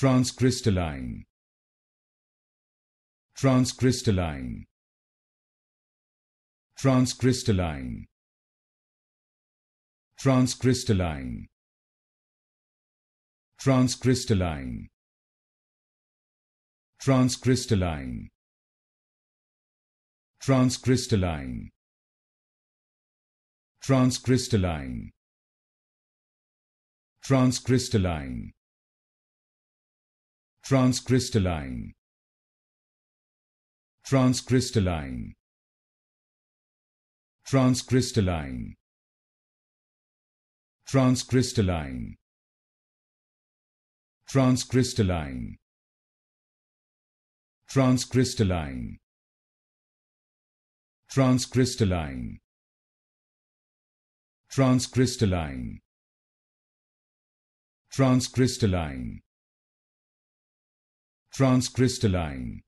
transcrystalline transcrystalline transcrystalline transcrystalline transcrystalline transcrystalline transcrystalline transcrystalline transcrystalline transcrystalline transcrystalline transcrystalline transcrystalline transcrystalline transcrystalline transcrystalline transcrystalline transcrystalline transcrystalline